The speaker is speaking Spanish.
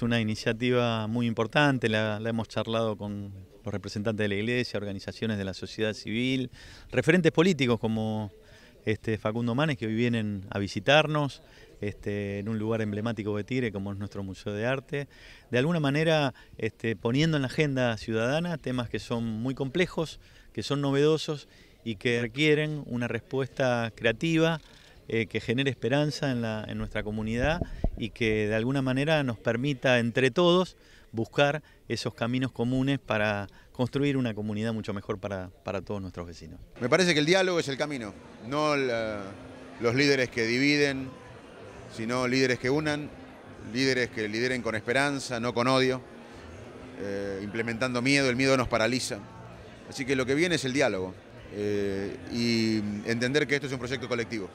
Es una iniciativa muy importante, la, hemos charlado con los representantes de la iglesia, organizaciones de la sociedad civil, referentes políticos como este, Facundo Manes, que hoy vienen a visitarnos este, en un lugar emblemático de Tigre como es nuestro Museo de Arte, de alguna manera este, poniendo en la agenda ciudadana temas que son muy complejos, que son novedosos y que requieren una respuesta creativa eh, que genere esperanza en, nuestra comunidad y que de alguna manera nos permita entre todos buscar esos caminos comunes para construir una comunidad mucho mejor para, todos nuestros vecinos. Me parece que el diálogo es el camino, no los líderes que dividen, sino líderes que unan, líderes que lideren con esperanza, no con odio, eh, implementando miedo, el miedo nos paraliza. Así que lo que viene es el diálogo eh, y entender que esto es un proyecto colectivo.